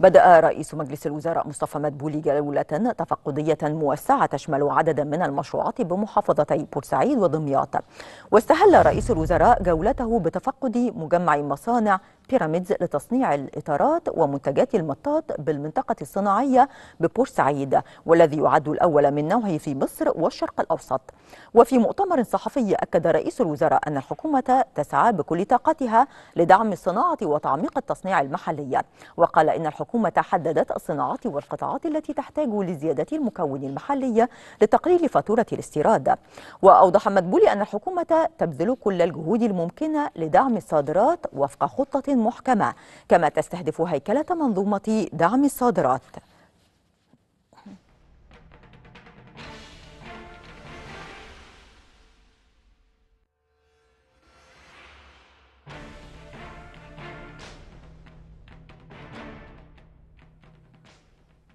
بدأ رئيس مجلس الوزراء مصطفى مدبولي جولة تفقدية موسعة تشمل عددا من المشروعات بمحافظتي بورسعيد ودمياط واستهل رئيس الوزراء جولته بتفقد مجمع مصانع بيراميدز لتصنيع الإطارات ومنتجات المطاط بالمنطقة الصناعية ببورسعيد والذي يعد الأول من نوعه في مصر والشرق الأوسط وفي مؤتمر صحفي أكد رئيس الوزراء أن الحكومة تسعى بكل طاقتها لدعم الصناعة وتعميق التصنيع المحلي وقال إن الحكومة حددت الصناعات والقطاعات التي تحتاج لزيادة المكون المحلي لتقليل فاتورة الاستيراد وأوضح مدبولي أن الحكومة تبذل كل الجهود الممكنة لدعم الصادرات وفق خطة محكمة كما تستهدف هيكلة منظومة دعم الصادرات